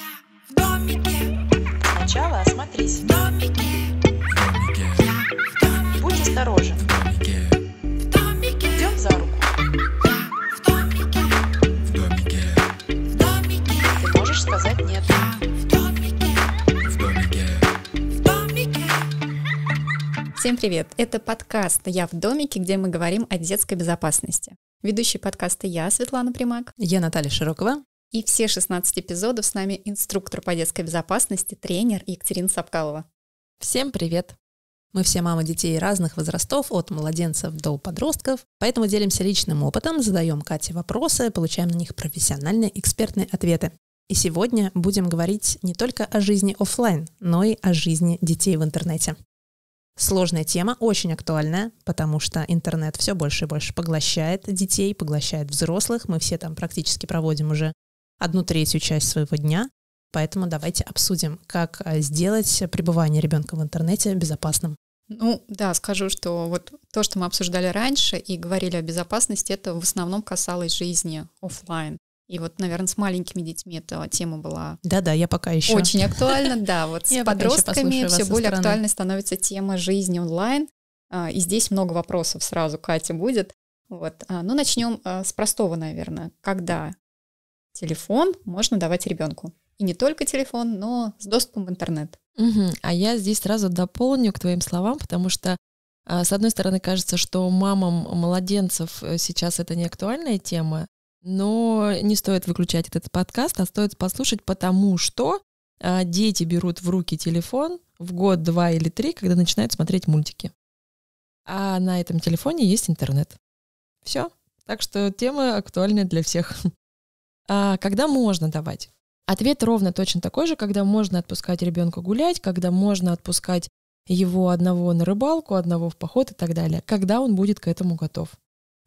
Я в домике. Сначала осмотрись. В домике. домике. Будь осторожен. В домике. В домике. Идем за руку. Я в домике. В домике. В домике. Ты можешь сказать нет. Я в домике. В домике. В домике. Всем привет! Это подкаст «Я в домике», где мы говорим о детской безопасности. Ведущий подкаста я, Светлана Примак. Я Наталья Широкова. И все 16 эпизодов с нами инструктор по детской безопасности, тренер Екатерина Сапкалова. Всем привет! Мы все мамы детей разных возрастов, от младенцев до подростков, поэтому делимся личным опытом, задаем Кате вопросы, получаем на них профессиональные экспертные ответы. И сегодня будем говорить не только о жизни офлайн, но и о жизни детей в интернете. Сложная тема, очень актуальная, потому что интернет все больше и больше поглощает детей, поглощает взрослых. Мы все там практически проводим уже одну третью часть своего дня. Поэтому давайте обсудим, как э, сделать пребывание ребенка в интернете безопасным. Ну да, скажу, что вот то, что мы обсуждали раньше и говорили о безопасности, это в основном касалось жизни офлайн. И вот, наверное, с маленькими детьми эта тема была. Да-да, я пока еще. Очень актуальна, да. Вот с подростками все более актуальной становится тема жизни онлайн. А, и здесь много вопросов сразу, Катя, будет. Вот. А, ну, начнем а, с простого, наверное. Когда телефон можно давать ребенку. И не только телефон, но с доступом в интернет. Угу. А я здесь сразу дополню к твоим словам, потому что а, с одной стороны, кажется, что мамам младенцев э, сейчас это не актуальная тема, но не стоит выключать этот подкаст, а стоит послушать, потому что а, дети берут в руки телефон в год, два или три, когда начинают смотреть мультики. А на этом телефоне есть интернет. Все. Так что тема актуальна для всех. А, когда можно давать? Ответ ровно точно такой же, когда можно отпускать ребенка гулять, когда можно отпускать его одного на рыбалку, одного в поход и так далее, когда он будет к этому готов.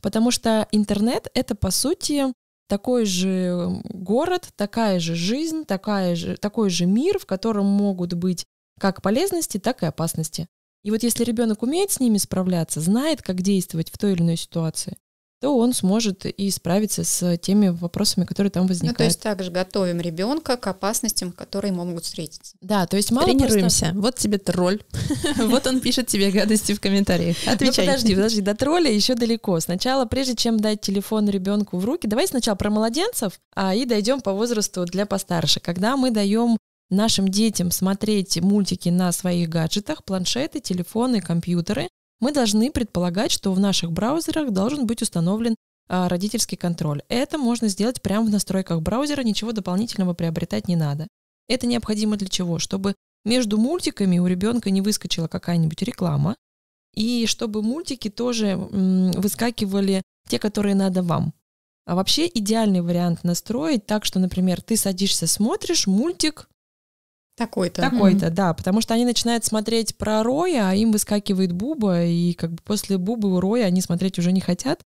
Потому что интернет — это, по сути, такой же город, такая же жизнь, такая же, такой же мир, в котором могут быть как полезности, так и опасности. И вот если ребенок умеет с ними справляться, знает, как действовать в той или иной ситуации, то он сможет и справиться с теми вопросами, которые там возникают. Ну, то есть также готовим ребенка к опасностям, которые могут встретиться. Да, то есть мало Тренируемся. Просто... Вот тебе тролль. Вот он пишет тебе гадости в комментариях. Ну, Отвечай. подожди, подожди, до тролля еще далеко. Сначала, прежде чем дать телефон ребенку в руки, давай сначала про младенцев, а и дойдем по возрасту для постарше. Когда мы даем нашим детям смотреть мультики на своих гаджетах, планшеты, телефоны, компьютеры, мы должны предполагать, что в наших браузерах должен быть установлен а, родительский контроль. Это можно сделать прямо в настройках браузера, ничего дополнительного приобретать не надо. Это необходимо для чего? Чтобы между мультиками у ребенка не выскочила какая-нибудь реклама, и чтобы мультики тоже выскакивали те, которые надо вам. А вообще идеальный вариант настроить так, что, например, ты садишься, смотришь мультик такой-то. Такой-то, mm да, потому что они начинают смотреть про Роя, а им выскакивает Буба, и как бы после Бубы у Роя они смотреть уже не хотят.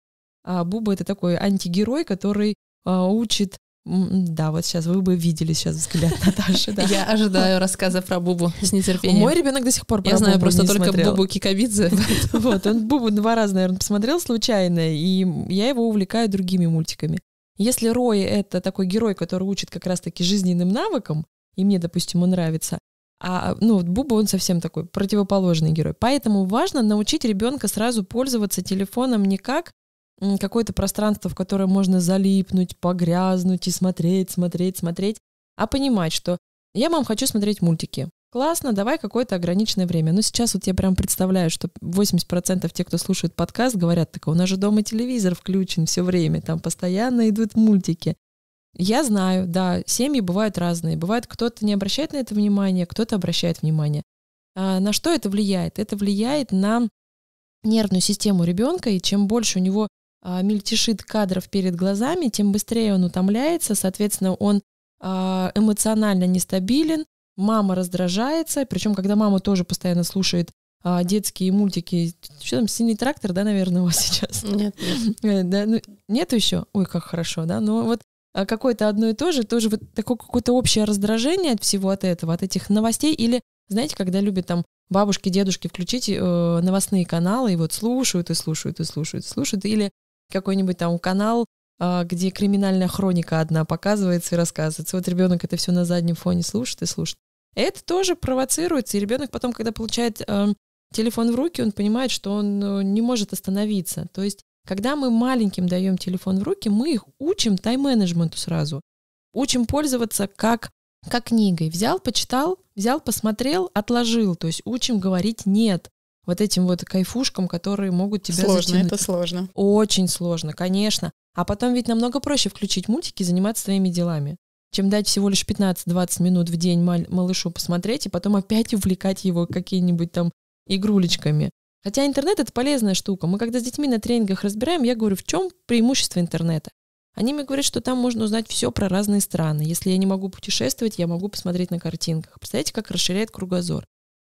А Буба — это такой антигерой, который а, учит да, вот сейчас вы бы видели сейчас взгляд Наташи. Да. Я ожидаю рассказа про Бубу с нетерпением. Мой ребенок до сих пор про Я знаю просто только смотрел. Бубу Кикабидзе. Вот, он Бубу два раза, наверное, посмотрел случайно, и я его увлекаю другими мультиками. Если Рой — это такой герой, который учит как раз-таки жизненным навыкам, и мне, допустим, он нравится. А, ну, вот Буба, он совсем такой противоположный герой. Поэтому важно научить ребенка сразу пользоваться телефоном не как какое-то пространство, в которое можно залипнуть, погрязнуть и смотреть, смотреть, смотреть, а понимать, что я, мам, хочу смотреть мультики. Классно, давай какое-то ограниченное время. Но ну, сейчас вот я прям представляю, что 80% тех, кто слушает подкаст, говорят, так у нас же дома телевизор включен все время, там постоянно идут мультики. Я знаю, да, семьи бывают разные. Бывает, кто-то не обращает на это внимание, кто-то обращает внимание. А на что это влияет? Это влияет на нервную систему ребенка, и чем больше у него а, мельтешит кадров перед глазами, тем быстрее он утомляется, соответственно, он а, эмоционально нестабилен, мама раздражается, причем когда мама тоже постоянно слушает а, детские мультики, что там, синий трактор, да, наверное, у вас сейчас? Нет, нет. Э, ну, нет еще? Ой, как хорошо, да, но ну, вот а, какое-то одно и то же, тоже вот такое какое-то общее раздражение от всего от этого, от этих новостей, или, знаете, когда любят там бабушки, дедушки включить э, новостные каналы, и вот слушают, и слушают, и слушают, и слушают, или какой-нибудь там канал, э, где криминальная хроника одна показывается и рассказывается. Вот ребенок это все на заднем фоне слушает и слушает. Это тоже провоцируется, и ребенок потом, когда получает э, телефон в руки, он понимает, что он э, не может остановиться. То есть когда мы маленьким даем телефон в руки, мы их учим тайм-менеджменту сразу. Учим пользоваться как, как книгой. Взял, почитал, взял, посмотрел, отложил. То есть учим говорить «нет» вот этим вот кайфушкам, которые могут тебя Сложно, затянуть. это сложно. Очень сложно, конечно. А потом ведь намного проще включить мультики и заниматься своими делами, чем дать всего лишь 15-20 минут в день малышу посмотреть и потом опять увлекать его какие нибудь там игрулечками. Хотя интернет — это полезная штука. Мы когда с детьми на тренингах разбираем, я говорю, в чем преимущество интернета? Они мне говорят, что там можно узнать все про разные страны. Если я не могу путешествовать, я могу посмотреть на картинках. Представляете, как расширяет кругозор.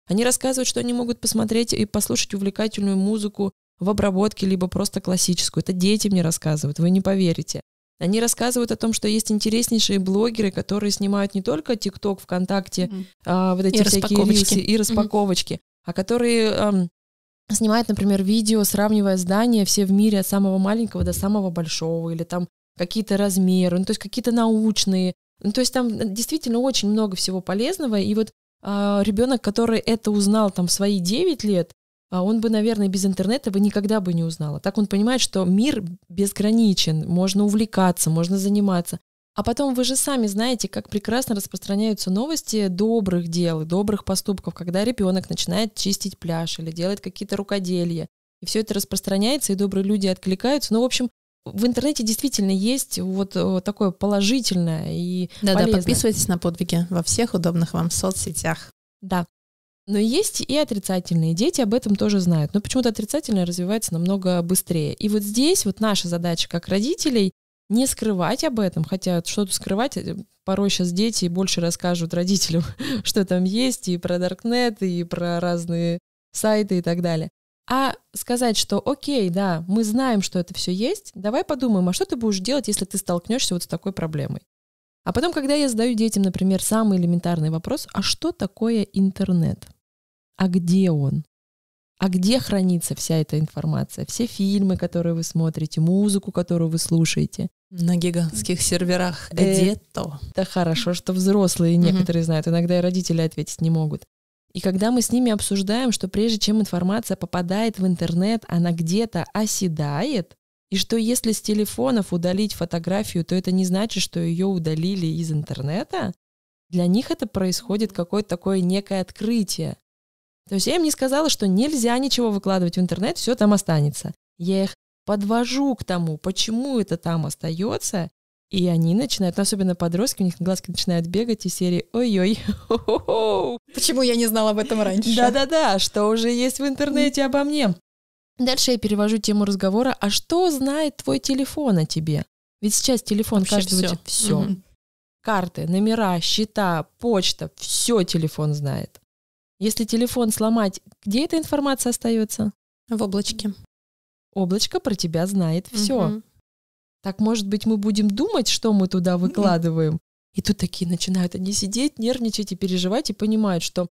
Они рассказывают, что они могут посмотреть и послушать увлекательную музыку в обработке, либо просто классическую. Это дети мне рассказывают, вы не поверите. Они рассказывают о том, что есть интереснейшие блогеры, которые снимают не только ТикТок, ВКонтакте, mm. а, вот эти и всякие рилсы и распаковочки, mm. а которые снимает, например, видео, сравнивая здания все в мире от самого маленького до самого большого, или там какие-то размеры, ну, то есть какие-то научные. Ну, то есть там э, действительно очень много всего полезного, и вот э, а, ребенок, который это узнал там в свои 9 лет, а, он бы, наверное, без интернета бы никогда бы не узнал. А так он понимает, что мир безграничен, можно увлекаться, можно заниматься. А потом вы же сами знаете, как прекрасно распространяются новости добрых дел и добрых поступков, когда ребенок начинает чистить пляж или делать какие-то рукоделия. И все это распространяется, и добрые люди откликаются. Ну, в общем, в интернете действительно есть вот э, такое положительное и Да, полезное. да, подписывайтесь на подвиги во всех удобных вам соцсетях. Да. Но есть и отрицательные. Дети об этом тоже знают. Но почему-то отрицательное развивается намного быстрее. И вот здесь вот наша задача как родителей не скрывать об этом, хотя что-то скрывать, э, порой сейчас дети больше расскажут родителям, что там есть, и про Даркнет, и про разные сайты и так далее. А сказать, что окей, да, мы знаем, что это все есть, давай подумаем, а что ты будешь делать, если ты столкнешься вот с такой проблемой? А потом, когда я задаю детям, например, самый элементарный вопрос, а что такое интернет? А где он? А где хранится вся эта информация? Все фильмы, которые вы смотрите, музыку, которую вы слушаете. На гигантских серверах э, где-то. Да хорошо, что взрослые некоторые знают, иногда и родители ответить не могут. И когда мы с ними обсуждаем, что прежде чем информация попадает в интернет, она где-то оседает, и что если с телефонов удалить фотографию, то это не значит, что ее удалили из интернета, для них это происходит какое-то такое некое открытие. То есть я им не сказала, что нельзя ничего выкладывать в интернет, все там останется. Я их подвожу к тому, почему это там остается, и они начинают, ну, особенно подростки, у них глазки начинают бегать и серии «Ой-ой». Почему я не знала об этом раньше? Да-да-да, что уже есть в интернете обо мне. Дальше я перевожу тему разговора. А что знает твой телефон о тебе? Ведь сейчас телефон Вообще каждого... Все. все. Угу. Карты, номера, счета, почта, все телефон знает. Если телефон сломать, где эта информация остается? В облачке облачко про тебя знает все. Так, может быть, мы будем думать, что мы туда выкладываем. И тут такие начинают они сидеть, нервничать и переживать, и понимают, что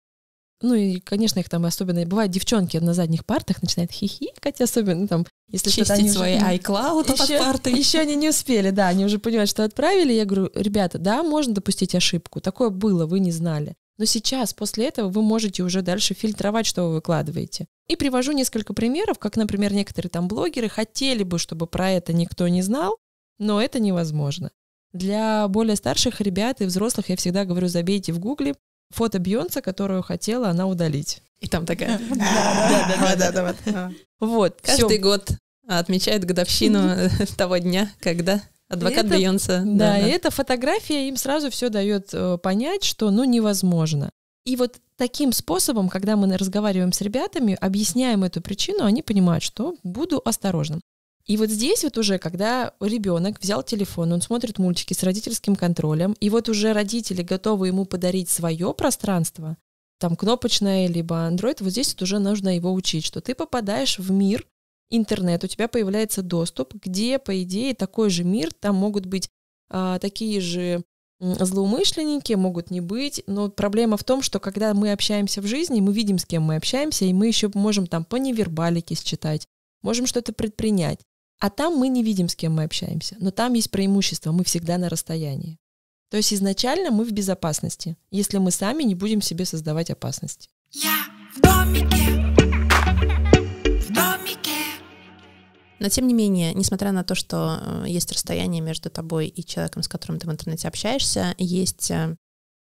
ну и, конечно, их там особенно бывают девчонки на задних партах начинают хихикать, особенно там, если чистить они свои уже... iCloud еще, под парты. Еще они не успели, да, они уже понимают, что отправили. Я говорю, ребята, да, можно допустить ошибку, такое было, вы не знали. Но сейчас, после этого, вы можете уже дальше фильтровать, что вы выкладываете. И привожу несколько примеров, как, например, некоторые там блогеры хотели бы, чтобы про это никто не знал, но это невозможно. Для более старших ребят и взрослых я всегда говорю, забейте в гугле фото Бьонса, которую хотела она удалить. И там такая... Вот. Каждый год отмечает годовщину того дня, когда адвокат Бьонса. Да, и эта фотография им сразу все дает э, понять, что ну невозможно. И вот таким способом, когда мы разговариваем с ребятами, объясняем эту причину, они понимают, что буду осторожным. И вот здесь вот уже, когда ребенок взял телефон, он смотрит мультики с родительским контролем, и вот уже родители готовы ему подарить свое пространство, там кнопочное, либо Android, вот здесь вот уже нужно его учить, что ты попадаешь в мир, интернет, у тебя появляется доступ, где, по идее, такой же мир, там могут быть а, такие же злоумышленники, могут не быть, но проблема в том, что когда мы общаемся в жизни, мы видим, с кем мы общаемся, и мы еще можем там по невербалике считать, можем что-то предпринять. А там мы не видим, с кем мы общаемся, но там есть преимущество, мы всегда на расстоянии. То есть изначально мы в безопасности, если мы сами не будем себе создавать опасности. Я в домике. Но тем не менее, несмотря на то, что э, есть расстояние между тобой и человеком, с которым ты в интернете общаешься, есть э,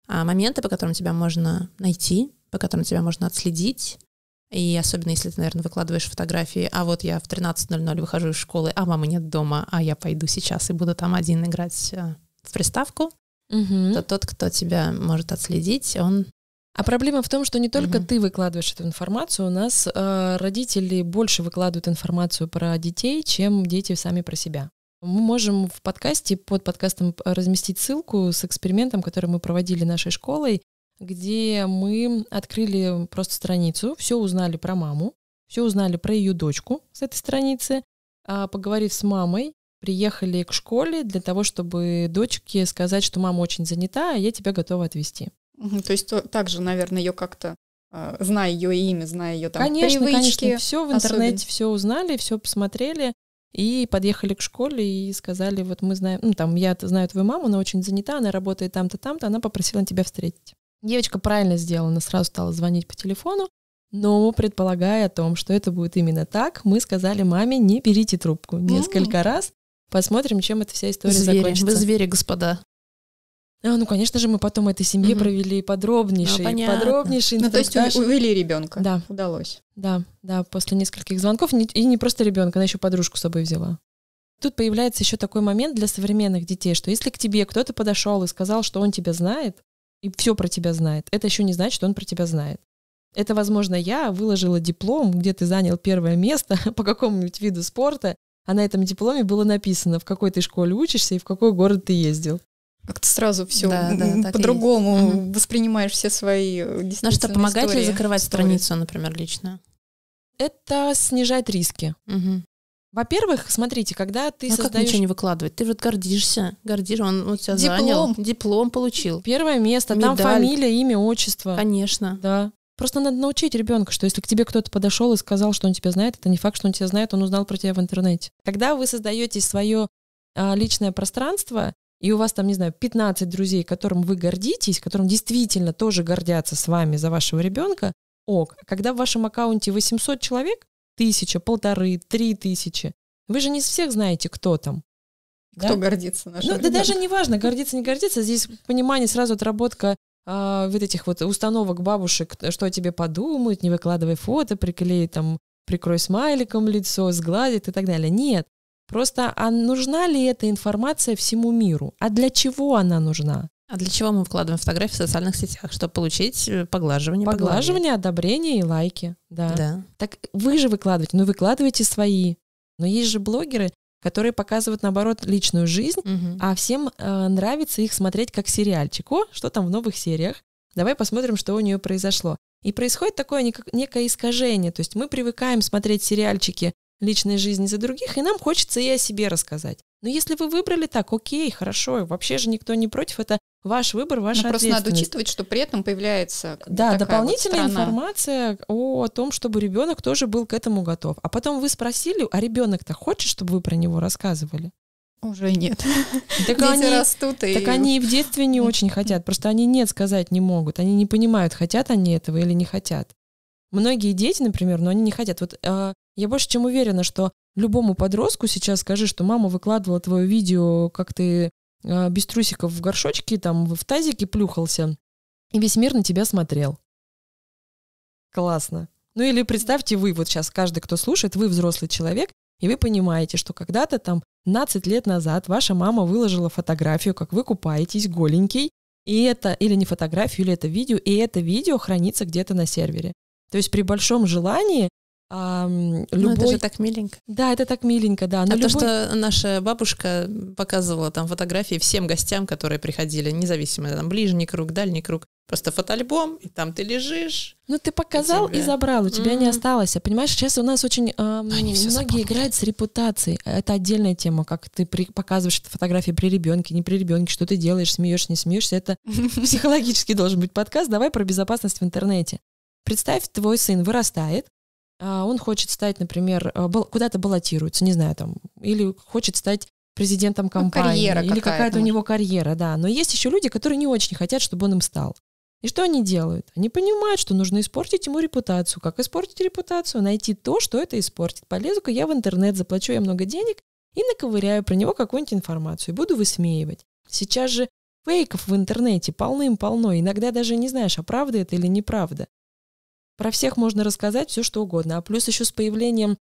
а, моменты, по которым тебя можно найти, по которым тебя можно отследить. И особенно если ты, наверное, выкладываешь фотографии, а вот я в 13.00 выхожу из школы, а мамы нет дома, а я пойду сейчас и буду там один играть э, в приставку, угу. то тот, кто тебя может отследить, он а проблема в том, что не только угу. ты выкладываешь эту информацию, у нас э, родители больше выкладывают информацию про детей, чем дети сами про себя. Мы можем в подкасте, под подкастом разместить ссылку с экспериментом, который мы проводили нашей школой, где мы открыли просто страницу, все узнали про маму, все узнали про ее дочку с этой страницы, а, поговорив с мамой, приехали к школе для того, чтобы дочке сказать, что мама очень занята, а я тебя готова отвезти. То есть то, также, наверное, ее как-то а, зная ее имя, зная ее там конечно, привычки. Конечно, все в интернете, все узнали, все посмотрели и подъехали к школе и сказали, вот мы знаем, ну там я знаю твою маму, она очень занята, она работает там-то, там-то, она попросила тебя встретить. Девочка правильно сделала, она сразу стала звонить по телефону, но предполагая о том, что это будет именно так, мы сказали маме, не берите трубку несколько mm-hmm. раз, посмотрим, чем эта вся история звери. закончится. Вы звери, господа. А, ну, конечно же, мы потом этой семье угу. провели подробнейший, ну, подробнейший Ну, то есть увели ребенка. Да. Удалось. Да, да, после нескольких звонков. И не просто ребенка, она еще подружку с собой взяла. Тут появляется еще такой момент для современных детей, что если к тебе кто-то подошел и сказал, что он тебя знает, и все про тебя знает, это еще не значит, что он про тебя знает. Это, возможно, я выложила диплом, где ты занял первое место по какому-нибудь виду спорта, а на этом дипломе было написано, в какой ты школе учишься и в какой город ты ездил как-то сразу все да, да, по-другому угу. воспринимаешь все свои э, Ну а что, помогает истории, ли закрывать истории. страницу, например, лично? Это снижает риски. Угу. Во-первых, смотрите, когда ты ну, а создаешь... как ничего не выкладывать? Ты вот гордишься, гордишься, он у тебя диплом. занял, диплом получил. Первое место, Медаль. там фамилия, имя, отчество. Конечно. Да. Просто надо научить ребенка, что если к тебе кто-то подошел и сказал, что он тебя знает, это не факт, что он тебя знает, он узнал про тебя в интернете. Когда вы создаете свое а, личное пространство, и у вас там, не знаю, 15 друзей, которым вы гордитесь, которым действительно тоже гордятся с вами за вашего ребенка, ок. А когда в вашем аккаунте 800 человек, тысяча, полторы, три тысячи, вы же не всех знаете, кто там. Кто да? гордится нашим Ну, ребенком. да даже не важно, гордиться не гордиться. Здесь понимание, сразу отработка э, вот этих вот установок бабушек, что о тебе подумают, не выкладывай фото, приклей там, прикрой смайликом лицо, сгладит и так далее. Нет, Просто а нужна ли эта информация всему миру? А для чего она нужна? А для чего мы вкладываем фотографии в социальных сетях? Чтобы получить э, поглаживание. Поглаживание, одобрение и лайки. Да. да. Так вы же выкладываете, ну, выкладываете свои. Но есть же блогеры, которые показывают, наоборот, личную жизнь, угу. а всем э, нравится их смотреть как сериальчик. О, что там в новых сериях? Давай посмотрим, что у нее произошло. И происходит такое некое искажение. То есть мы привыкаем смотреть сериальчики личной жизни за других, и нам хочется и о себе рассказать. Но если вы выбрали так, окей, хорошо, вообще же никто не против, это ваш выбор, ваша Но ответственность. Просто надо учитывать, что при этом появляется да дополнительная вот информация о, о том, чтобы ребенок тоже был к этому готов. А потом вы спросили, а ребенок-то хочет, чтобы вы про него рассказывали? Уже нет. Так Дети они, растут и... Так они и в детстве не очень хотят, просто они нет сказать не могут, они не понимают, хотят они этого или не хотят. Многие дети, например, но они не хотят. Вот э, я больше чем уверена, что любому подростку сейчас скажи, что мама выкладывала твое видео, как ты э, без трусиков в горшочке, там в тазике плюхался, и весь мир на тебя смотрел. Классно. Ну или представьте вы, вот сейчас каждый, кто слушает, вы взрослый человек, и вы понимаете, что когда-то там 15 лет назад ваша мама выложила фотографию, как вы купаетесь голенький, и это, или не фотографию, или это видео, и это видео хранится где-то на сервере. То есть при большом желании а, любой... Ну, это же так миленько. Да, это так миленько, да. Но а любой... то, что наша бабушка показывала там фотографии всем гостям, которые приходили, независимо, там ближний круг, дальний круг, Просто фотоальбом, и там ты лежишь. Ну, ты показал тебя... и забрал, у тебя mm не осталось. А понимаешь, сейчас у нас очень эм, многие запомнили. играют с репутацией. А это отдельная тема, как ты при... показываешь фотографии при ребенке, не при ребенке, что ты делаешь, смеешься, не смеешься. Это психологически должен быть подкаст. Давай про безопасность в интернете. Представь, твой сын вырастает, а, он хочет стать, например, а, куда-то баллотируется, не знаю, там, или хочет стать президентом компании, ну, карьера или какая-то, какая у него карьера, да. Но есть еще люди, которые не очень хотят, чтобы он им стал. И что они делают? Они понимают, что нужно испортить ему репутацию. Как испортить репутацию? Найти то, что это испортит. Полезу-ка я в интернет, заплачу я много денег и наковыряю про него какую-нибудь информацию и буду высмеивать. Сейчас же фейков в интернете полным-полно. Иногда даже не знаешь, а правда это или неправда. Про всех можно рассказать все, что угодно. А плюс еще с появлением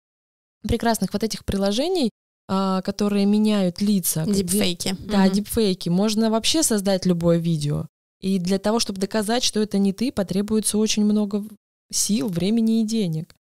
прекрасных вот этих приложений, а, которые меняют лица. Дипфейки. да, mm дипфейки. Можно вообще создать любое видео. И для того, чтобы доказать, что это не ты, потребуется очень много сил, времени и денег.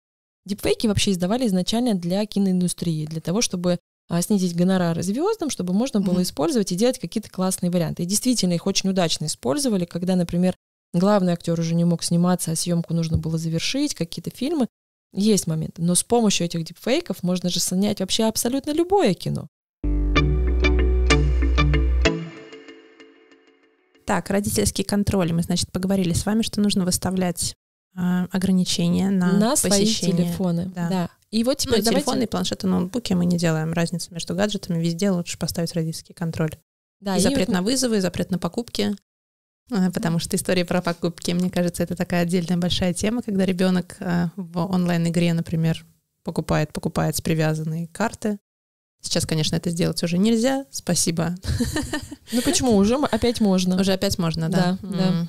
Дипфейки вообще издавали изначально для киноиндустрии, для того, чтобы а, снизить гонорары звездам, чтобы можно было использовать и делать какие-то классные варианты. И действительно, их очень удачно использовали, когда, например, главный актер уже не мог сниматься, а съемку нужно было завершить, какие-то фильмы. Есть моменты, но с помощью этих дипфейков можно же снять вообще абсолютно любое кино. Так, родительский контроль. Мы, значит, поговорили с вами, что нужно выставлять э, ограничения на, на посещение. свои телефоны. Да. да. И вот ну, теперь ну, давайте... телефоны, планшеты, ноутбуки мы не делаем разницу между гаджетами. Везде лучше поставить родительский контроль. Да, и, и запрет и... на вызовы, запрет на покупки. Э, потому что история про покупки, мне кажется, это такая отдельная большая тема, когда ребенок э, в онлайн-игре, например, покупает, покупает с привязанной карты. Сейчас, конечно, это сделать уже нельзя. Спасибо. Ну почему? Уже опять можно. Уже опять можно, да. Да, да.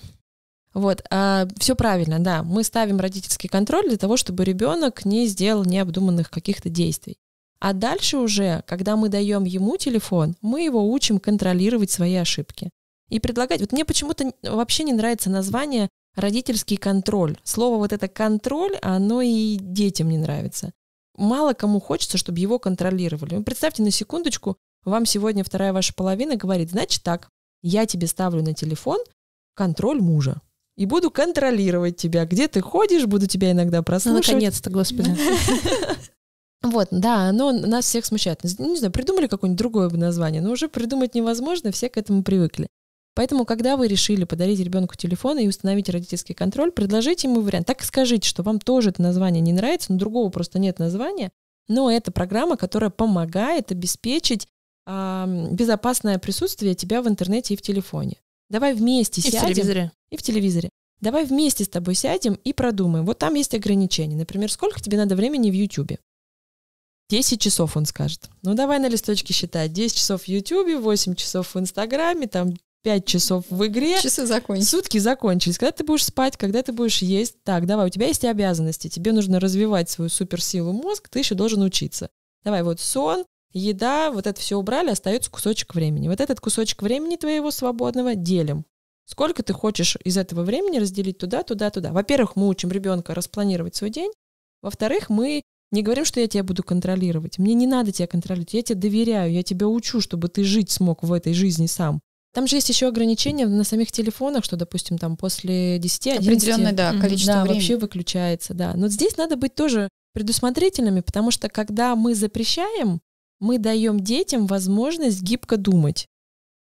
Вот, а, все правильно, да. Мы ставим родительский контроль для того, чтобы ребенок не сделал необдуманных каких-то действий. А дальше уже, когда мы даем ему телефон, мы его учим контролировать свои ошибки и предлагать. Вот мне почему-то вообще не нравится название родительский контроль. Слово вот это контроль, оно и детям не нравится. Мало кому хочется, чтобы его контролировали. Вы ну, представьте на секундочку, вам сегодня вторая ваша половина говорит, значит так, я тебе ставлю на телефон контроль мужа и буду контролировать тебя, где ты ходишь, буду тебя иногда ну, прослушивать. Ну, наконец-то, господи. Вот, да, оно нас всех смущает. Ну, не знаю, придумали какое-нибудь другое название, но уже придумать невозможно, все к этому привыкли. Поэтому, когда вы решили подарить ребенку телефон и установить родительский контроль, предложите ему вариант. Так и скажите, что вам тоже это название не нравится, но другого просто нет названия. Но это программа, которая помогает обеспечить э, безопасное присутствие тебя в интернете и в телефоне. Давай вместе и сядем. И в телевизоре. И в телевизоре. Давай вместе с тобой сядем и продумаем. Вот там есть ограничения. Например, сколько тебе надо времени в Ютубе? 10 часов, он скажет. Ну, давай на листочке считать. 10 часов в Ютубе, 8 часов в Инстаграме, там пять часов в игре. Часы закончились. Сутки закончились. Когда ты будешь спать, когда ты будешь есть. Так, давай, у тебя есть обязанности. Тебе нужно развивать свою суперсилу мозг, ты еще должен учиться. Давай, вот сон, еда, вот это все убрали, остается кусочек времени. Вот этот кусочек времени твоего свободного делим. Сколько ты хочешь из этого времени разделить туда, туда, туда. Во-первых, мы учим ребенка распланировать свой день. Во-вторых, мы не говорим, что я тебя буду контролировать. Мне не надо тебя контролировать. Я тебе доверяю, я тебя учу, чтобы ты жить смог в этой жизни сам. Там же есть еще ограничения на самих телефонах, что, допустим, там после 10 Определенное, да, количество да, времени. вообще выключается, да. Но здесь надо быть тоже предусмотрительными, потому что когда мы запрещаем, мы даем детям возможность гибко думать.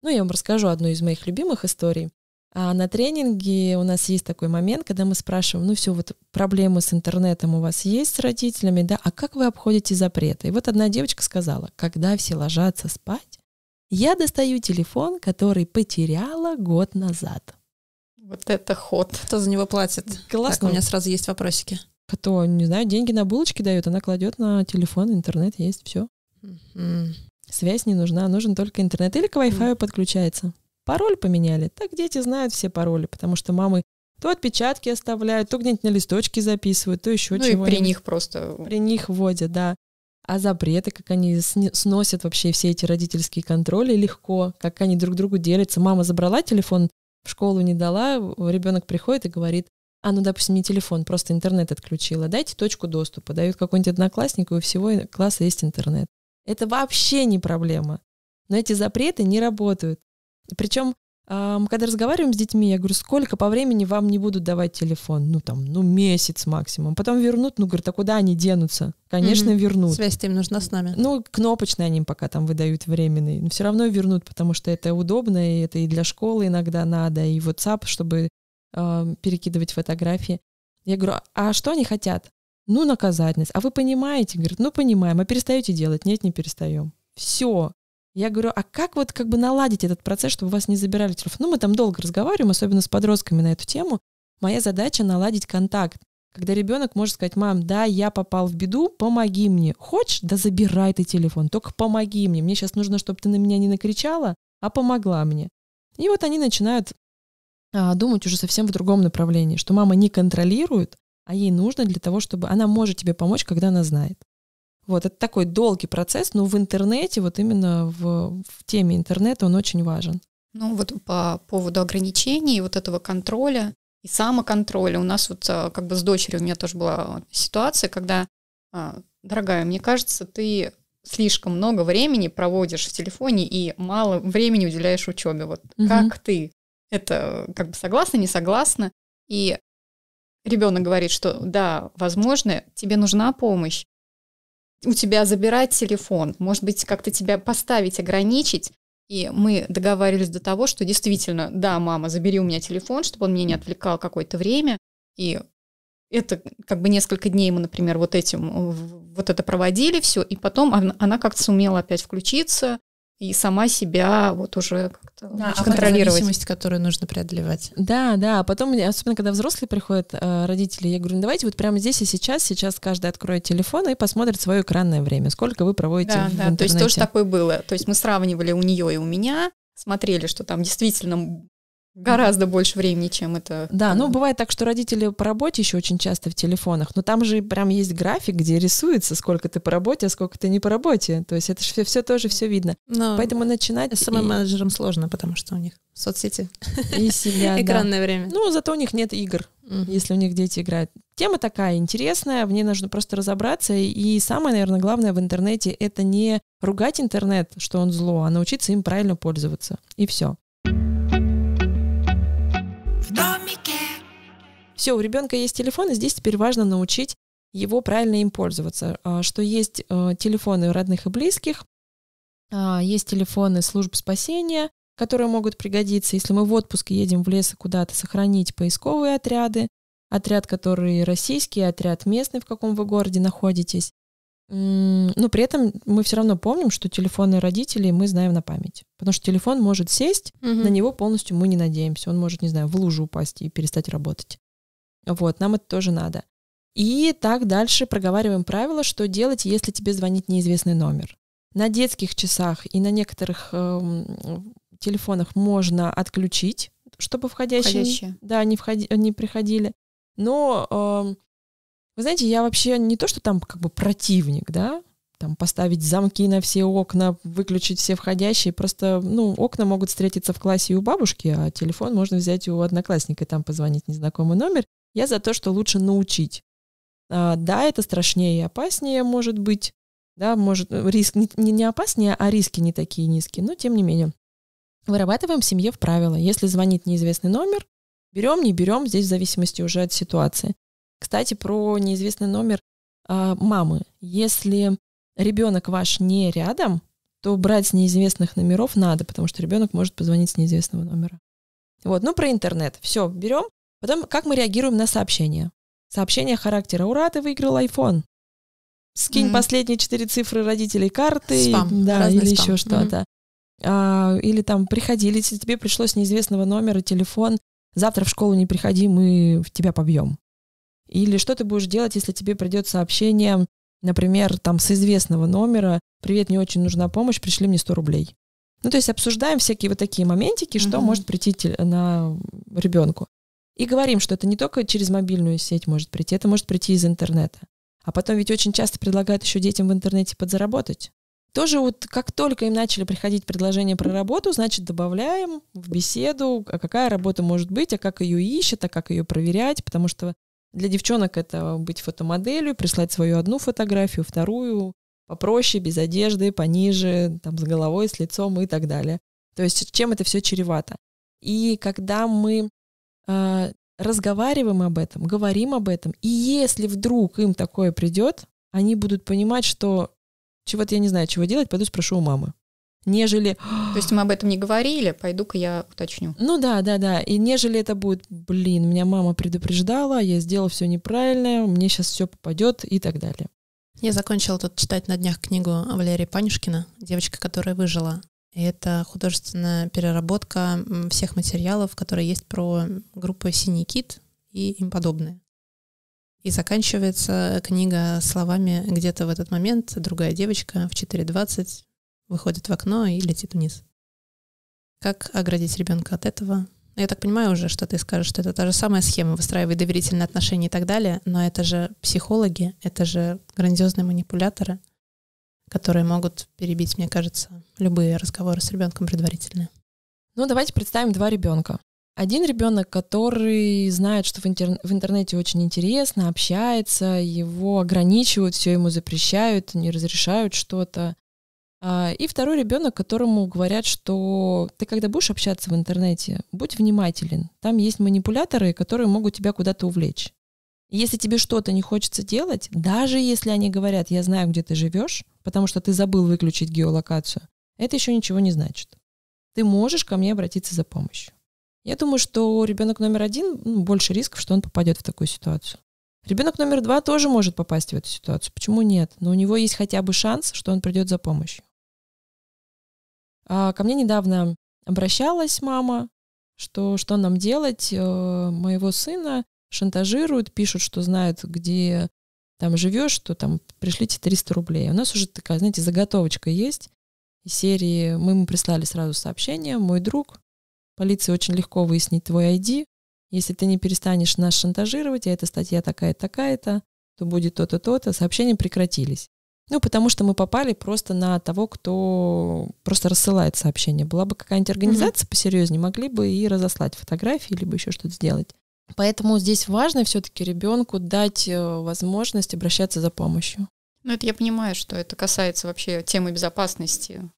Ну, я вам расскажу одну из моих любимых историй. А на тренинге у нас есть такой момент, когда мы спрашиваем, ну все, вот проблемы с интернетом у вас есть с родителями, да, а как вы обходите запреты? И вот одна девочка сказала, когда все ложатся спать, я достаю телефон, который потеряла год назад. Вот это ход. Кто за него платит? Классно. Так, у меня сразу есть вопросики. Кто, не знаю, деньги на булочки дает, она кладет на телефон, интернет есть, все. Mm-hmm. Связь не нужна, нужен только интернет. Или к Wi-Fi mm-hmm. подключается. Пароль поменяли. Так дети знают все пароли, потому что мамы то отпечатки оставляют, то где-нибудь на листочке записывают, то еще ну чего-нибудь. и при них просто... При них вводят, да а запреты, как они сносят вообще все эти родительские контроли легко, как они друг другу делятся. Мама забрала телефон, в школу не дала, ребенок приходит и говорит, а, ну, допустим, не телефон, просто интернет отключила, дайте точку доступа, дают какой-нибудь однокласснику, и у всего класса есть интернет. Это вообще не проблема. Но эти запреты не работают. Причем когда разговариваем с детьми, я говорю, сколько по времени вам не будут давать телефон? Ну, там, ну, месяц максимум. Потом вернут, ну, говорят, а куда они денутся? Конечно, mm-hmm. вернут. Связь им нужна с нами. Ну, кнопочный они им пока там выдают временный. Но все равно вернут, потому что это удобно, и это и для школы иногда надо, и WhatsApp, чтобы э, перекидывать фотографии. Я говорю, а что они хотят? Ну, наказательность. А вы понимаете? Говорит, ну, понимаем. А перестаете делать? Нет, не перестаем. Все. Я говорю, а как вот как бы наладить этот процесс, чтобы вас не забирали телефон? Ну, мы там долго разговариваем, особенно с подростками на эту тему. Моя задача наладить контакт. Когда ребенок может сказать, мам, да, я попал в беду, помоги мне. Хочешь, да забирай ты телефон, только помоги мне. Мне сейчас нужно, чтобы ты на меня не накричала, а помогла мне. И вот они начинают а, думать уже совсем в другом направлении, что мама не контролирует, а ей нужно для того, чтобы она может тебе помочь, когда она знает. Вот, это такой долгий процесс, но в интернете, вот именно в, в теме интернета он очень важен. Ну вот по поводу ограничений, вот этого контроля и самоконтроля. У нас вот а, как бы с дочерью у меня тоже была ситуация, когда, а, дорогая, мне кажется, ты слишком много времени проводишь в телефоне и мало времени уделяешь учебе. Вот угу. как ты? Это как бы согласна, не согласна? И ребенок говорит, что да, возможно, тебе нужна помощь, у тебя забирать телефон, может быть, как-то тебя поставить, ограничить. И мы договаривались до того, что действительно, да, мама, забери у меня телефон, чтобы он меня не отвлекал какое-то время. И это как бы несколько дней мы, например, вот этим, вот это проводили все, и потом она, она как-то сумела опять включиться, и сама себя вот уже как-то да, а контролировать. зависимость, которую нужно преодолевать. Да, да. А потом, особенно когда взрослые приходят, э, родители, я говорю, ну, давайте вот прямо здесь и сейчас, сейчас каждый откроет телефон и посмотрит свое экранное время, сколько вы проводите да, в да. интернете. То есть тоже такое было. То есть мы сравнивали у нее и у меня, смотрели, что там действительно гораздо больше времени, чем это. Да, ну бывает так, что родители по работе еще очень часто в телефонах, но там же прям есть график, где рисуется, сколько ты по работе, а сколько ты не по работе. То есть это же все, все тоже все видно. Но Поэтому начинать... С самым и... менеджером сложно, потому что у них соцсети. И семья. Экранное да. время. Ну, зато у них нет игр, если у них дети играют. Тема такая интересная, в ней нужно просто разобраться. И самое, наверное, главное в интернете — это не ругать интернет, что он зло, а научиться им правильно пользоваться. И все домике. Все, у ребенка есть телефон, и здесь теперь важно научить его правильно им пользоваться. А, что есть э, телефоны родных и близких, а, есть телефоны служб спасения, которые могут пригодиться, если мы в отпуск едем в лес куда-то сохранить поисковые отряды, отряд, который российский, отряд местный, в каком вы городе находитесь. Но при этом мы все равно помним, что телефоны родителей мы знаем на память. Потому что телефон может сесть, угу. на него полностью мы не надеемся. Он может, не знаю, в лужу упасть и перестать работать. Вот, нам это тоже надо. И так дальше проговариваем правило, что делать, если тебе звонит неизвестный номер. На детских часах и на некоторых э, телефонах можно отключить, чтобы входящие, входящие. Да, не, входи, не приходили. Но эм, вы знаете, я вообще не то, что там как бы противник, да, там поставить замки на все окна, выключить все входящие. Просто, ну, окна могут встретиться в классе и у бабушки, а телефон можно взять у одноклассника и там позвонить незнакомый номер. Я за то, что лучше научить. А, да, это страшнее и опаснее может быть. Да, может, э, риск не, не опаснее, а риски не такие низкие, но тем не менее. Вырабатываем в семье в правила. Если звонит неизвестный номер, берем, не берем, здесь в зависимости уже от ситуации. Кстати, про неизвестный номер э, мамы. Если ребенок ваш не рядом, то брать с неизвестных номеров надо, потому что ребенок может позвонить с неизвестного номера. Вот, ну про интернет. Все, берем. Потом, как мы реагируем на сообщения? Сообщение характера «Ура, ты выиграл iPhone!» Скинь mm-hmm. последние четыре цифры родителей карты, спам. да, Разный или спам. еще что-то. Mm-hmm. А, или там приходили, тебе пришлось неизвестного номера телефон, завтра в школу не приходи, мы в тебя побьем. Или что ты будешь делать, если тебе придет сообщение, например, там с известного номера «Привет, мне очень нужна помощь, пришли мне 100 рублей». Ну, то есть обсуждаем всякие вот такие моментики, что uh-huh. может прийти на ребенку. И говорим, что это не только через мобильную сеть может прийти, это может прийти из интернета. А потом ведь очень часто предлагают еще детям в интернете подзаработать. Тоже вот как только им начали приходить предложения про работу, значит, добавляем в беседу, а какая работа может быть, а как ее ищет, а как ее проверять, потому что для девчонок это быть фотомоделью, прислать свою одну фотографию, вторую, попроще, без одежды, пониже, там, с головой, с лицом и так далее. То есть чем это все чревато. И когда мы э, разговариваем об этом, говорим об этом, и если вдруг им такое придет, они будут понимать, что чего-то я не знаю, чего делать, пойду спрошу у мамы нежели... То есть мы об этом не говорили, пойду-ка я уточню. Ну да, да, да. И нежели это будет, блин, меня мама предупреждала, я сделала все неправильно мне сейчас все попадет и так далее. Я закончила тут читать на днях книгу Валерия Панюшкина «Девочка, которая выжила». И это художественная переработка всех материалов, которые есть про группу «Синий кит» и им подобное. И заканчивается книга словами «Где-то в этот момент другая девочка в 4.20 выходит в окно и летит вниз. Как оградить ребенка от этого? Ну, я так понимаю уже, что ты скажешь, что это та же самая схема, выстраивай доверительные отношения и так далее, но это же психологи, это же грандиозные манипуляторы, которые могут перебить, мне кажется, любые разговоры с ребенком предварительные. Ну, давайте представим два ребенка. Один ребенок, который знает, что в, интер... в интернете очень интересно, общается, его ограничивают, все ему запрещают, не разрешают что-то. А, и второй ребенок, которому говорят, что ты когда будешь общаться в интернете, будь внимателен. Там есть манипуляторы, которые могут тебя куда-то увлечь. Если тебе что-то не хочется делать, даже если они говорят, я знаю, где ты живешь, потому что ты забыл выключить геолокацию, это еще ничего не значит. Ты можешь ко мне обратиться за помощью. Я думаю, что ребенок номер один ну, больше рисков, что он попадет в такую ситуацию. Ребенок номер два тоже может попасть в эту ситуацию. Почему нет? Но у него есть хотя бы шанс, что он придет за помощью. А, ко мне недавно обращалась мама, что, что нам делать, э, моего сына шантажируют, пишут, что знают, где там живешь, что там пришлите 300 рублей. У нас уже такая, знаете, заготовочка есть. Из серии мы ему прислали сразу сообщение, мой друг, полиции очень легко выяснить твой ID. Если ты не перестанешь нас шантажировать, а эта статья такая-такая-то, то будет то-то, то-то, сообщения прекратились. Ну, потому что мы попали просто на того, кто просто рассылает сообщения. Была бы какая-нибудь организация угу. посерьезнее, могли бы и разослать фотографии, либо еще что-то сделать. Поэтому здесь важно все-таки ребенку дать э, возможность обращаться за помощью. Ну, это я понимаю, что это касается вообще темы безопасности.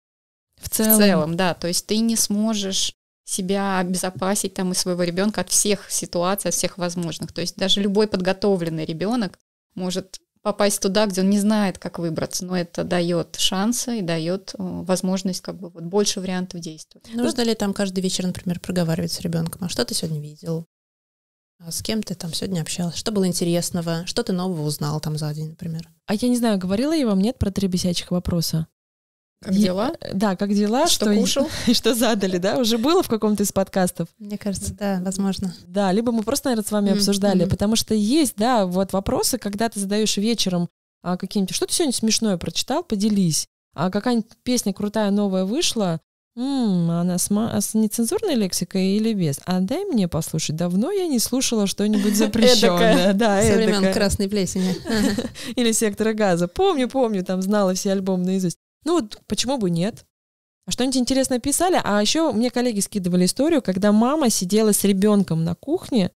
В целом. В целом, да. То есть ты не сможешь себя обезопасить там и своего ребенка от всех ситуаций, от всех возможных. То есть даже любой подготовленный ребенок может попасть туда, где он не знает, как выбраться, но это дает шансы и дает э, возможность как бы вот больше вариантов действовать. Нужно ну, ли там каждый вечер, например, проговаривать с ребенком, а что ты сегодня видел, а с кем ты там сегодня общался, что было интересного, что ты нового узнал там за день, например? А я не знаю, говорила я вам нет про три бесячих вопроса? Как дела? Я, э, да, как дела? Что, что кушал? что задали, да? Уже было в каком-то из подкастов? Мне кажется, да, возможно. Да, либо мы просто, наверное, с вами обсуждали, mm-hmm. потому что есть, да, вот вопросы, когда ты задаешь вечером а, какие-нибудь, что ты сегодня смешное прочитал, поделись. А какая-нибудь песня крутая новая вышла, Ммм, она с, ма- а с нецензурной лексикой или без? А дай мне послушать. Давно я не слушала что-нибудь запрещенное. Да, Со времен красной плесени. Или сектора газа. Помню, помню, там знала все альбомы наизусть. Ну вот почему бы нет? А что-нибудь интересное писали? А еще мне коллеги скидывали историю, когда мама сидела с ребенком на кухне.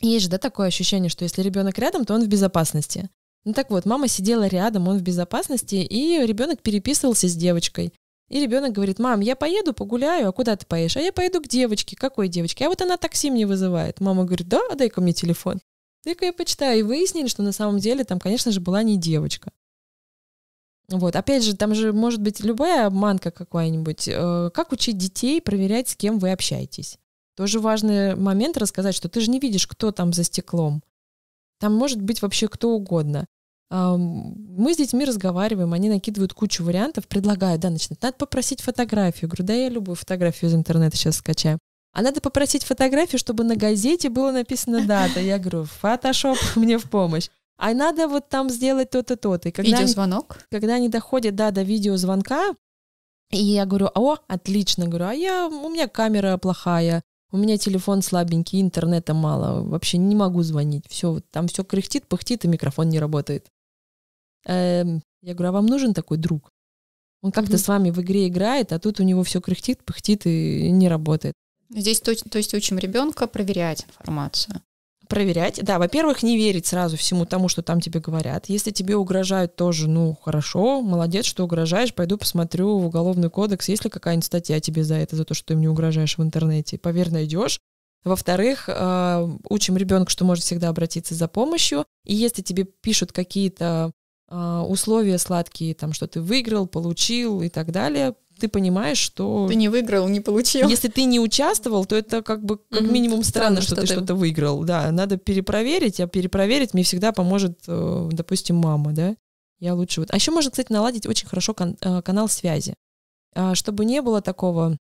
Есть же, да, такое ощущение, что если ребенок рядом, то он в безопасности. Ну так вот, мама сидела рядом, он в безопасности, и ребенок переписывался с девочкой. И ребенок говорит, мам, я поеду, погуляю, а куда ты поешь? А я поеду к девочке. Какой девочке? А вот она такси мне вызывает. Мама говорит, да, дай-ка мне телефон. Дай-ка я почитаю. И выяснили, что на самом деле там, конечно же, была не девочка. Вот, опять же, там же может быть любая обманка какая-нибудь. Э, как учить детей проверять, с кем вы общаетесь? Тоже важный момент рассказать, что ты же не видишь, кто там за стеклом. Там может быть вообще кто угодно. Мы с детьми разговариваем, они накидывают кучу вариантов, предлагают, да, начинают, надо попросить фотографию. Говорю, да я любую фотографию из интернета сейчас скачаю. А надо попросить фотографию, чтобы на газете было написано дата. Я говорю, фотошоп мне в помощь а надо вот там сделать то-то, то-то. Видеозвонок? Они, когда они доходят, да, до видеозвонка, и я говорю, о, отлично, говорю, а я, у меня камера плохая, у меня телефон слабенький, интернета мало, вообще не могу звонить, все, там все кряхтит, пыхтит, и микрофон не работает. Эм, я говорю, а вам нужен такой друг? Он как-то mm-hmm. с вами в игре играет, а тут у него все кряхтит, пыхтит и не работает. Здесь то, то есть учим ребенка проверять информацию проверять. Да, во-первых, не верить сразу всему тому, что там тебе говорят. Если тебе угрожают тоже, ну, хорошо, молодец, что угрожаешь, пойду посмотрю в Уголовный кодекс, есть ли какая-нибудь статья тебе за это, за то, что ты мне угрожаешь в интернете. Поверь, найдешь. Во-вторых, э, учим ребенка, что может всегда обратиться за помощью. И если тебе пишут какие-то э, условия сладкие, там, что ты выиграл, получил и так далее, ты понимаешь, что... Ты не выиграл, не получил. Если ты не участвовал, то это как бы как угу. минимум странно, странно что, что ты что-то выиграл. Да, надо перепроверить, а перепроверить мне всегда поможет, э, допустим, мама, да? Я лучше вот. А еще можно, кстати, наладить очень хорошо кан- э, канал связи, а, чтобы не было такого,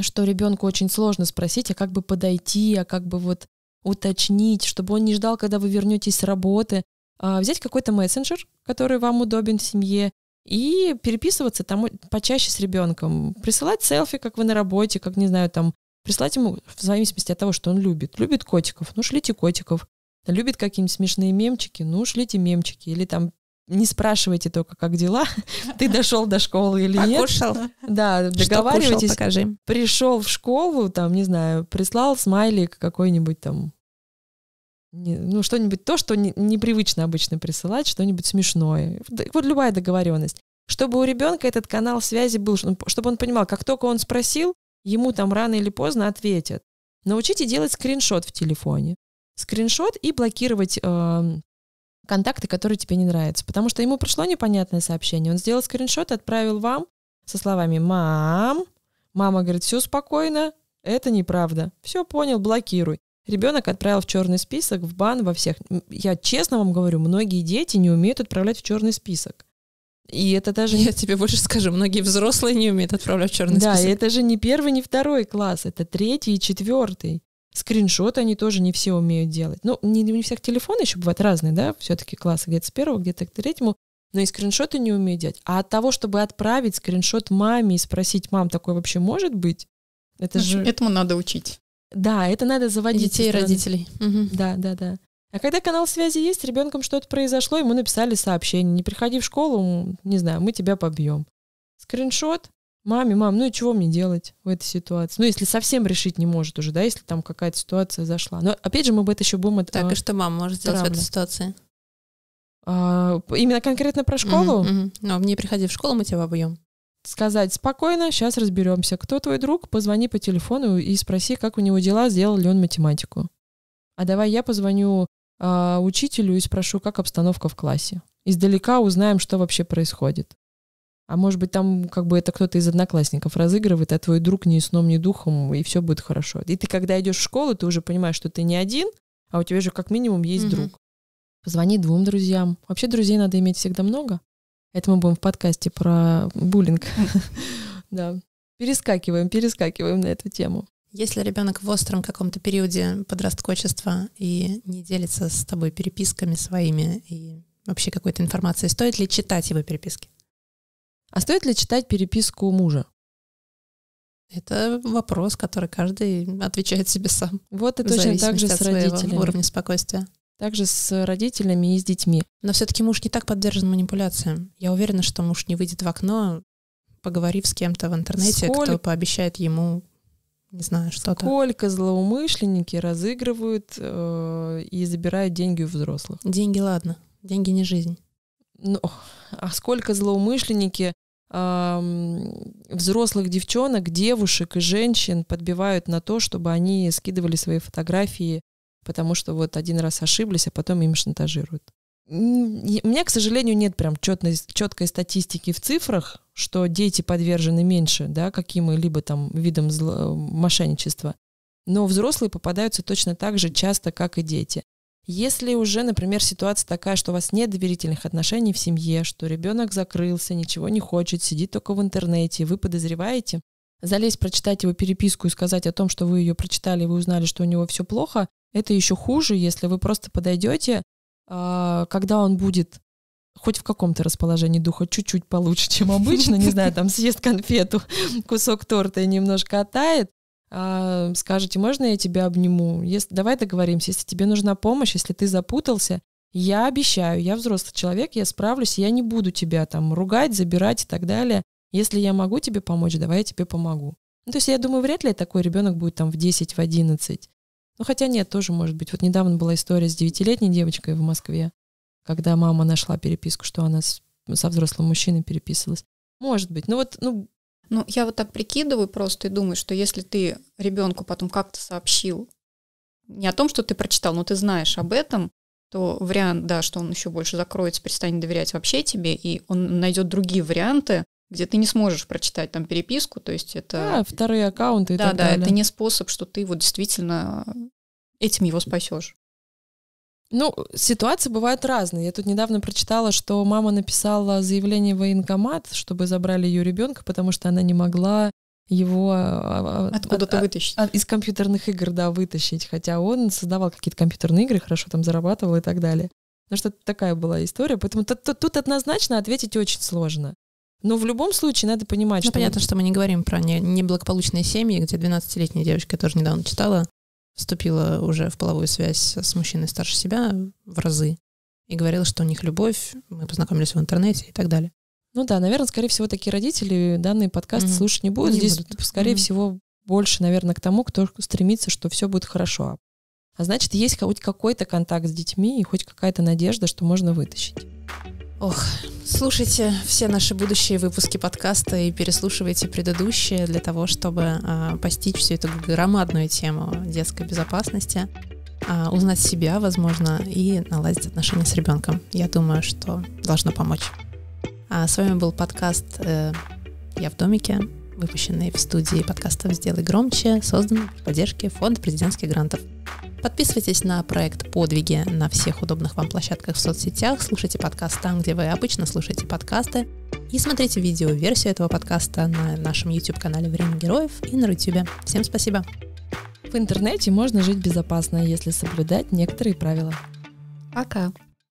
что ребенку очень сложно спросить, а как бы подойти, а как бы вот уточнить, чтобы он не ждал, когда вы вернетесь с работы. А, взять какой-то мессенджер, который вам удобен в семье, и переписываться там почаще с ребенком, присылать селфи, как вы на работе, как, не знаю, там, присылать ему в зависимости от того, что он любит. Любит котиков, ну шлите котиков. Любит какие-нибудь смешные мемчики, ну шлите мемчики. Или там не спрашивайте только, как дела, ты дошел до школы или Покушал. нет. Да, договаривайтесь. Пришел в школу, там, не знаю, прислал смайлик какой-нибудь там ну, что-нибудь то, что не, непривычно обычно присылать, что-нибудь смешное. Вот любая договоренность. Чтобы у ребенка этот канал связи был, чтобы он понимал, как только он спросил, ему там рано или поздно ответят. Научите делать скриншот в телефоне. Скриншот и блокировать э, контакты, которые тебе не нравятся. Потому что ему пришло непонятное сообщение. Он сделал скриншот, отправил вам со словами «Мам». Мама говорит, все спокойно, это неправда. Все понял, блокируй. Ребенок отправил в черный список, в бан, во всех. Я честно вам говорю, многие дети не умеют отправлять в черный список. И это даже... Я тебе больше скажу, многие взрослые не умеют отправлять в черный да, список. Да, это же не первый, не второй класс, это третий и четвертый. Скриншоты они тоже не все умеют делать. Ну, не, не всех телефоны еще бывают разные, да, все-таки классы где-то с первого, где-то к третьему, но и скриншоты не умеют делать. А от того, чтобы отправить скриншот маме и спросить, мам, такое вообще может быть? Это ну, же... Этому надо учить. Да, это надо заводить. Детей и родителей. Угу. Да, да, да. А когда канал связи есть, ребенком что-то произошло, ему написали сообщение. Не приходи в школу, не знаю, мы тебя побьем. Скриншот. Маме, мам, ну и чего мне делать в этой ситуации? Ну, если совсем решить не может уже, да, если там какая-то ситуация зашла. Но опять же, мы бы это еще будем... Так, а, и а что мама может сделать в этой ситуации? А, именно конкретно про школу? Угу, ну, угу. Но не приходи в школу, мы тебя побьем сказать спокойно, сейчас разберемся. Кто твой друг? Позвони по телефону и спроси, как у него дела, сделал ли он математику. А давай я позвоню э, учителю и спрошу, как обстановка в классе. Издалека узнаем, что вообще происходит. А может быть, там как бы это кто-то из одноклассников разыгрывает, а твой друг ни сном, ни духом, и все будет хорошо. И ты, когда идешь в школу, ты уже понимаешь, что ты не один, а у тебя же как минимум есть угу. друг. Позвони двум друзьям. Вообще друзей надо иметь всегда много. Это мы будем в подкасте про буллинг. Да. Перескакиваем, перескакиваем на эту тему. Если ребенок в остром каком-то периоде подросткочества и не делится с тобой переписками своими и вообще какой-то информацией, стоит ли читать его переписки? А стоит ли читать переписку мужа? Это вопрос, который каждый отвечает себе сам. Вот и точно так же с родителями. уровня спокойствия также с родителями и с детьми. Но все-таки муж не так подвержен манипуляциям. Я уверена, что муж не выйдет в окно, поговорив с кем-то в интернете, Сколько... кто пообещает ему не знаю, что-то. Сколько злоумышленники разыгрывают э, и забирают деньги у взрослых? Деньги, ладно. Деньги не жизнь. Ну, а сколько злоумышленники э, взрослых девчонок, девушек и женщин подбивают на то, чтобы они скидывали свои фотографии потому что вот один раз ошиблись, а потом им шантажируют. У меня, к сожалению, нет прям четной, четкой статистики в цифрах, что дети подвержены меньше да, каким-либо там видам зло, э, мошенничества. Но взрослые попадаются точно так же часто, как и дети. Если уже, например, ситуация такая, что у вас нет доверительных отношений в семье, что ребенок закрылся, ничего не хочет, сидит только в интернете, вы подозреваете, залезть, прочитать его переписку и сказать о том, что вы ее прочитали, вы узнали, что у него все плохо, это еще хуже, если вы просто подойдете, а, когда он будет хоть в каком-то расположении духа чуть-чуть получше, чем обычно, не знаю, там съест конфету, кусок торта и немножко оттает, а, скажете, можно я тебя обниму? Если, давай договоримся, если тебе нужна помощь, если ты запутался, я обещаю, я взрослый человек, я справлюсь, я не буду тебя там ругать, забирать и так далее. Если я могу тебе помочь, давай я тебе помогу. Ну, то есть я думаю, вряд ли такой ребенок будет там в 10, в 11. Ну, хотя нет, тоже может быть. Вот недавно была история с девятилетней девочкой в Москве, когда мама нашла переписку, что она с, со взрослым мужчиной переписывалась. Может быть. Ну вот, ну... Ну, я вот так прикидываю просто и думаю, что если ты ребенку потом как-то сообщил, не о том, что ты прочитал, но ты знаешь об этом, то вариант, да, что он еще больше закроется, перестанет доверять вообще тебе, и он найдет другие варианты, где ты не сможешь прочитать там переписку, то есть это... Да, вторые аккаунты и да, так да, далее. это не способ, что ты вот действительно этим его спасешь. Ну, ситуации бывают разные. Я тут недавно прочитала, что мама написала заявление в военкомат, чтобы забрали ее ребенка, потому что она не могла его а, а, а, откуда-то от, вытащить. От, из компьютерных игр, да, вытащить. Хотя он создавал какие-то компьютерные игры, хорошо там зарабатывал и так далее. Ну, что-то такая была история. Поэтому тут, тут однозначно ответить очень сложно. Но в любом случае надо понимать, ну, что... понятно, мы... что мы не говорим про не, неблагополучные семьи, где 12-летняя девочка, тоже недавно читала, вступила уже в половую связь с мужчиной старше себя в разы и говорила, что у них любовь, мы познакомились в интернете и так далее. Ну да, наверное, скорее всего, такие родители данный подкаст угу. слушать не будут. Не Здесь, будут. скорее угу. всего, больше, наверное, к тому, кто стремится, что все будет хорошо. А значит, есть хоть какой-то контакт с детьми и хоть какая-то надежда, что можно вытащить. Ох, слушайте все наши будущие выпуски подкаста и переслушивайте предыдущие для того, чтобы э, постичь всю эту громадную тему детской безопасности, э, узнать себя, возможно, и наладить отношения с ребенком. Я думаю, что должно помочь. А с вами был подкаст э, «Я в домике» выпущенные в студии подкастов «Сделай громче», создан при поддержке Фонда президентских грантов. Подписывайтесь на проект «Подвиги» на всех удобных вам площадках в соцсетях, слушайте подкаст там, где вы обычно слушаете подкасты, и смотрите видео-версию этого подкаста на нашем YouTube-канале «Время героев» и на YouTube. Всем спасибо! В интернете можно жить безопасно, если соблюдать некоторые правила. Пока!